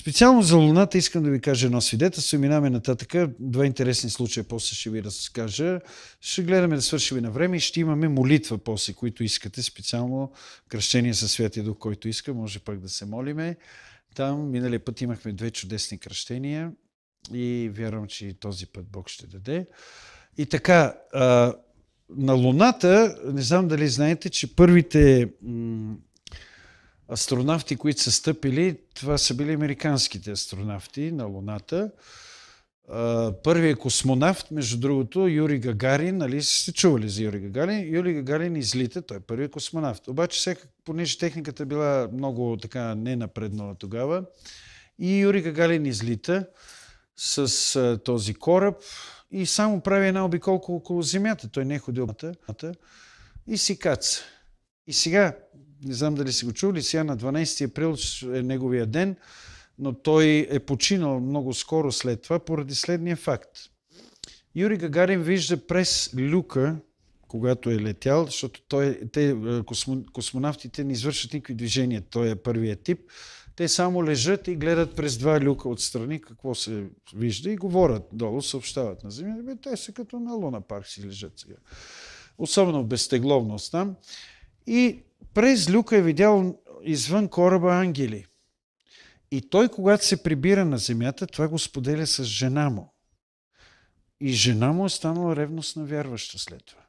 Специално за Луната искам да ви кажа едно свидетелство и минаваме нататък. Два интересни случая после ще ви разкажа. Ще гледаме да свършим на време и ще имаме молитва после, които искате. Специално кръщение със Святия Дух, който иска, може пак да се молиме. Там миналия път имахме две чудесни кръщения и вярвам, че и този път Бог ще даде. И така, на Луната, не знам дали знаете, че първите астронавти, които са стъпили, това са били американските астронавти на Луната. Първият космонавт, между другото, Юри Гагарин, нали сте чували за Юри Гагарин? Юри Гагарин излита, той е първият космонавт. Обаче, сега, понеже техниката била много така ненапреднала тогава, и Юри Гагарин излита с а, този кораб и само прави една обиколка около Земята. Той не е ходил и си каца. И сега не знам дали си го чули, сега на 12 април е неговия ден, но той е починал много скоро след това поради следния факт. Юри Гагарин вижда през люка, когато е летял, защото той, те, е, космо, космонавтите не извършат никакви движения, той е първият тип. Те само лежат и гледат през два люка отстрани какво се вижда и говорят долу, съобщават на Земя. Бе, те са като на Луна парк си лежат сега. Особено безтегловност там. И през люка е видял извън кораба ангели. И той, когато се прибира на земята, това го споделя с жена му. И жена му е станала ревност на вярваща след това.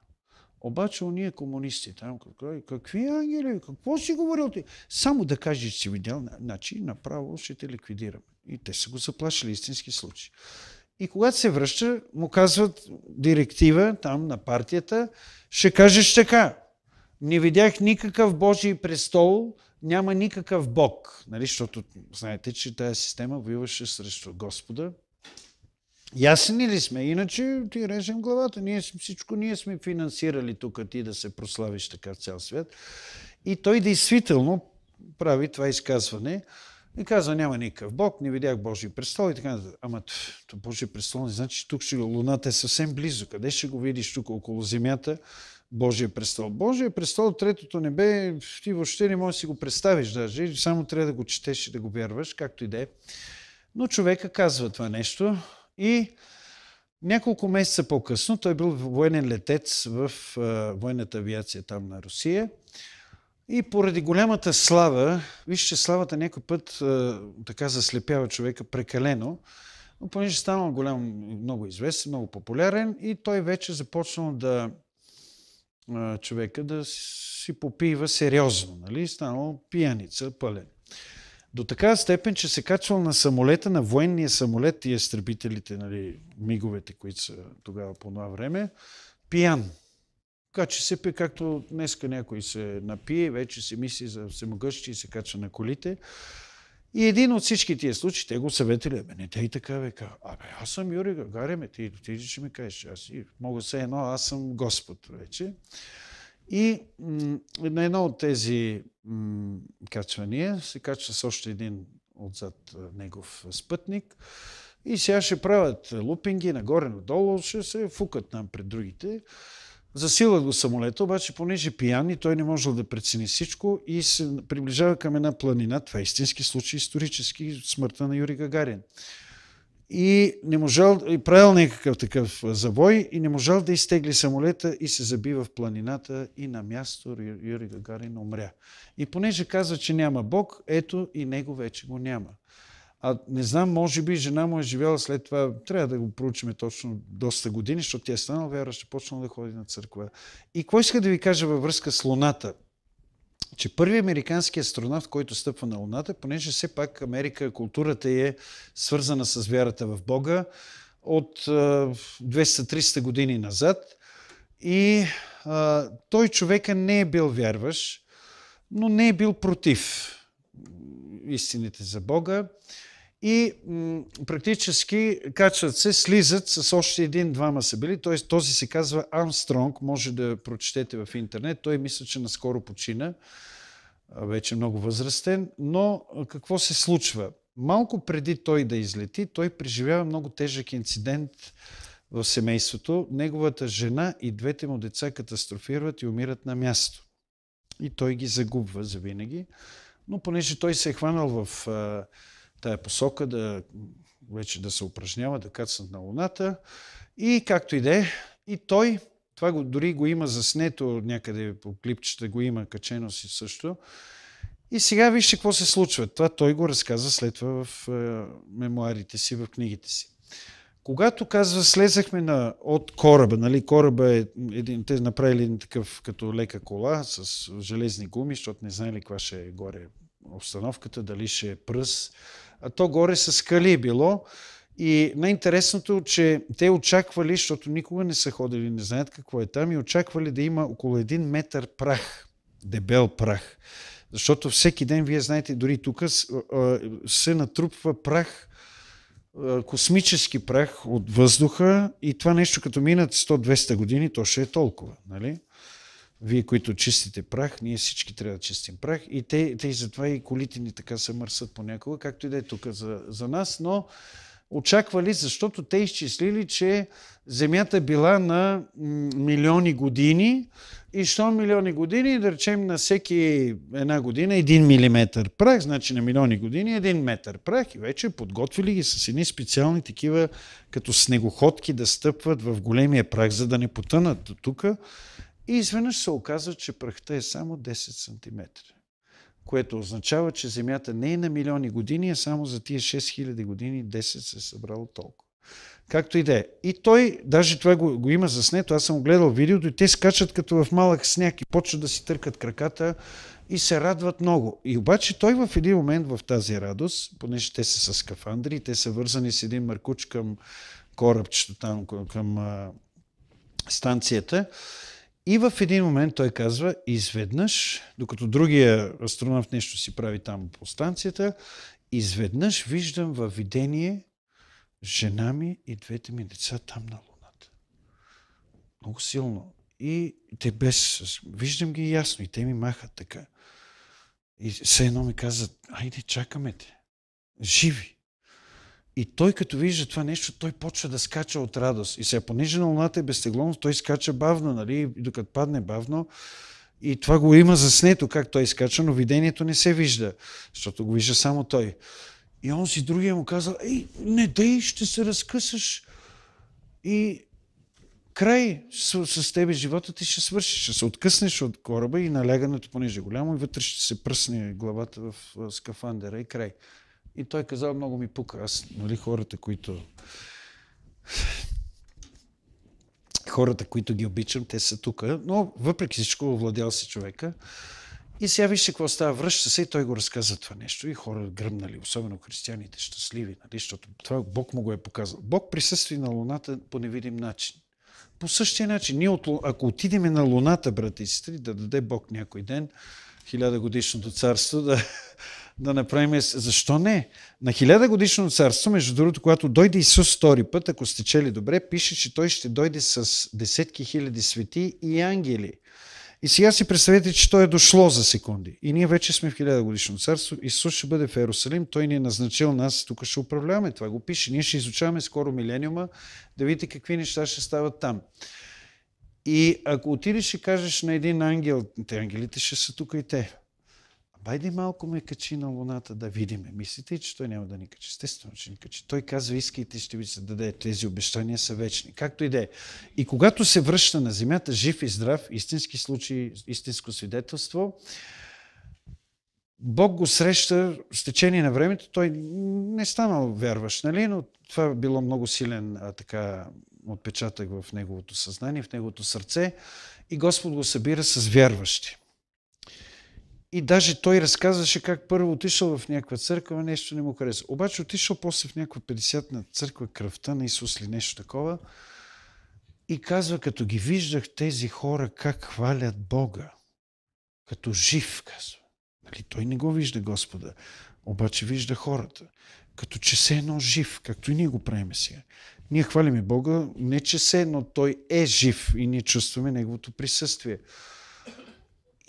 Обаче у ние комунисти там, е, какви ангели, какво си говорил ти? Само да кажеш, че си видял, значи направо ще те ликвидираме. И те са го заплашили, истински случаи. И когато се връща, му казват директива там на партията, ще кажеш така. Не видях никакъв Божий престол, няма никакъв Бог. Нали? Защото знаете, че тази система воюваше срещу Господа. Ясни ли сме? Иначе ти режем главата. Ние сме, всичко ние сме финансирали тук ти да се прославиш така в цял свят. И той действително прави това изказване и казва, няма никакъв Бог, не видях Божий престол и така нататък. Ама то Божий престол не значи, че тук ще, луната е съвсем близо. Къде ще го видиш тук около земята? Божия престол. Божия престол, третото небе, ти въобще не можеш да си го представиш даже, само трябва да го четеш и да го вярваш, както и да е. Но човека казва това нещо и няколко месеца по-късно, той бил военен летец в военната авиация там на Русия и поради голямата слава, вижте, славата някой път а, така заслепява човека прекалено, но понеже станал голям, много известен, много популярен и той вече започнал да човека да си попива сериозно, нали? Станал пияница, пълен. До такава степен, че се качвал на самолета, на военния самолет и изтребителите, нали, миговете, които са тогава по това време, пиян. Качи се пи, както днеска някой се напие, вече се мисли за всемогъщи и се качва на колите. И един от всички тия случаи, те го съветили, бе, не те и така, бе, казва, абе, аз съм Юрий ме, ти отиди, ще ми кажеш, аз и мога се едно, аз съм Господ вече. И на едно от тези качвания се качва с още един отзад негов спътник и сега ще правят лупинги нагоре-надолу, ще се фукат нам пред другите. Засилват го самолета, обаче понеже пиян и той не можел да прецени всичко и се приближава към една планина. Това е истински случай, исторически, смъртта на Юрий Гагарин. И не можал, и правил някакъв такъв забой и не можал да изтегли самолета и се забива в планината и на място Юрий Гагарин умря. И понеже казва, че няма Бог, ето и него вече го няма. А не знам, може би жена му е живяла след това, трябва да го проучиме точно доста години, защото тя е станала ще почнала да ходи на църква. И кой иска да ви кажа във връзка с Луната? че първи американски астронавт, който стъпва на Луната, понеже все пак Америка, културата е свързана с вярата в Бога от 200-300 години назад. И а, той човека не е бил вярващ, но не е бил против истините за Бога и м- практически качват се, слизат с още един-двама са били. Т.е. този се казва Армстронг, може да прочетете в интернет. Той мисля, че наскоро почина, вече много възрастен. Но какво се случва? Малко преди той да излети, той преживява много тежък инцидент в семейството. Неговата жена и двете му деца катастрофират и умират на място. И той ги загубва завинаги. Но понеже той се е хванал в тая посока, да, вече да се упражнява, да кацнат на Луната. И както и да е, и той, това го, дори го има заснето някъде по клипчета, го има качено си също. И сега вижте какво се случва. Това той го разказва след това в е, мемуарите си, в книгите си. Когато казва, слезахме на, от кораба, нали, кораба е един, те направили един такъв като лека кола с железни гуми, защото не знаели каква ще е горе обстановката, дали ще е пръс, то горе са скали е било. И най-интересното, че те очаквали, защото никога не са ходили, не знаят какво е там, и очаквали да има около един метър прах, дебел прах. Защото всеки ден, вие знаете, дори тук се натрупва прах, космически прах от въздуха и това нещо, като минат 100-200 години, то ще е толкова. Нали? вие, които чистите прах, ние всички трябва да чистим прах. И те, те и затова и колите ни така се мърсат понякога, както и да е тук за, за нас, но очаквали, защото те изчислили, че Земята е била на милиони години и 100 милиони години, да речем на всеки една година 1 милиметър прах, значи на милиони години 1 метър прах и вече подготвили ги с едни специални такива като снегоходки да стъпват в големия прах, за да не потънат до тук и изведнъж се оказва, че пръхта е само 10 см. Което означава, че Земята не е на милиони години, а само за тия 6000 години 10 се е събрало толкова. Както и да е. И той, даже това го, го има заснето, аз съм гледал видеото и те скачат като в малък сняг и почват да си търкат краката и се радват много. И обаче той в един момент в тази радост, понеже те са с скафандри, те са вързани с един мъркуч към корабчето там, към, към а, станцията, и в един момент той казва, изведнъж, докато другия астронавт нещо си прави там по станцията, изведнъж виждам във видение жена ми и двете ми деца там на Луната. Много силно. И те без... Виждам ги ясно и те ми махат така. И все едно ми казват, айде, чакаме те. Живи. И той като вижда това нещо, той почва да скача от радост. И сега понеже на луната е безтегловно, той скача бавно, нали? докато падне бавно. И това го има заснето, как той скача, но видението не се вижда, защото го вижда само той. И он си другия му казал, ей, не дай, ще се разкъсаш. И край с, с тебе живота ти ще свърши, ще се откъснеш от кораба и налягането, понеже е голямо, и вътре ще се пръсне главата в скафандера и край. И той казал, много ми пука. Аз, нали, хората, които... Хората, които ги обичам, те са тук. Но въпреки всичко, овладял се човека. И сега вижте какво става. Връща се и той го разказа това нещо. И хора гръмнали, особено християните, щастливи, нали? защото това Бог му го е показал. Бог присъства на Луната по невидим начин. По същия начин, ние от, ако отидем на Луната, брати и сестри, да даде Бог някой ден, хиляда годишното царство, да, да направим... Защо не? На хиляда годишно царство, между другото, когато дойде Исус втори път, ако сте чели добре, пише, че той ще дойде с десетки хиляди свети и ангели. И сега си представете, че той е дошло за секунди. И ние вече сме в хиляда годишно царство. Исус ще бъде в Ерусалим. Той ни е назначил нас. Тук ще управляваме. Това го пише. Ние ще изучаваме скоро милениума, да видите какви неща ще стават там. И ако отидеш и кажеш на един ангел, те ангелите ще са тук и те. Байде малко ме качи на луната да видиме. Мислите, че той няма да ни качи? Естествено, че ни качи. Той казва, искайте, ще ви се даде. Тези обещания са вечни. Както и да е. И когато се връща на земята, жив и здрав, истински случай, истинско свидетелство, Бог го среща с течение на времето. Той не е станал вярващ, нали? но това било много силен а, така, отпечатък в неговото съзнание, в неговото сърце. И Господ го събира с вярващи. И даже той разказваше как първо отишъл в някаква църква, нещо не му хареса. Обаче отишъл после в някаква 50-на църква, кръвта на Исус или нещо такова. И казва, като ги виждах тези хора как хвалят Бога. Като жив, казва. Нали, той не го вижда Господа, обаче вижда хората. Като че се едно жив, както и ние го правим сега. Ние хвалиме Бога, не че се, но Той е жив и ние чувстваме Неговото присъствие.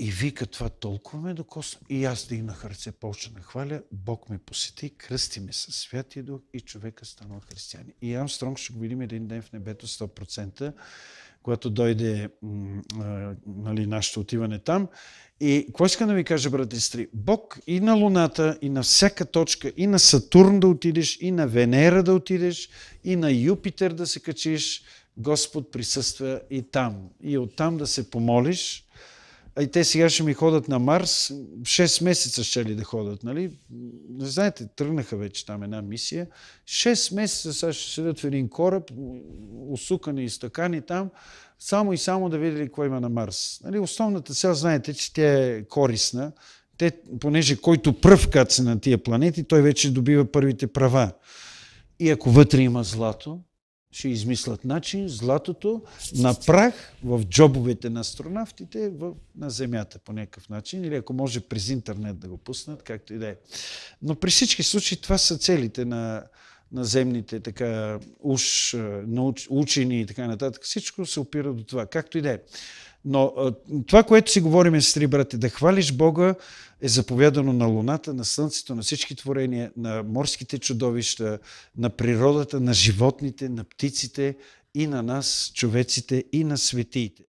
И вика, това толкова ме докосна. И аз дигнах ръце, на хваля. Бог ме посети, кръсти ме със Святия дух и човека стана християнин. И Амстронг ще го видим един ден в небето 100%, когато дойде нали, нашето отиване там. И какво иска да ви кажа, брат и стри? Бог и на Луната, и на всяка точка, и на Сатурн да отидеш, и на Венера да отидеш, и на Юпитер да се качиш, Господ присъства и там. И оттам да се помолиш – а и те сега ще ми ходят на Марс, 6 месеца ще ли да ходят, нали? Не знаете, тръгнаха вече там една мисия. 6 месеца сега ще седят в един кораб, усукани и стъкани там, само и само да видели какво има на Марс. Нали? Основната сега знаете, че тя е корисна. Те, понеже който пръв каца на тия планети, той вече добива първите права. И ако вътре има злато, ще измислят начин златото на прах в джобовете на астронавтите в, на Земята по някакъв начин, или ако може през интернет да го пуснат, както и да е. Но при всички случаи това са целите на земните, така, уш, е, науч, учени и така нататък. Всичко се опира до това, както и да е. Но е, това, което си говорим е с три брати, да хвалиш Бога е заповядано на Луната, на Слънцето, на всички творения, на морските чудовища, на природата, на животните, на птиците и на нас, човеците и на светиите.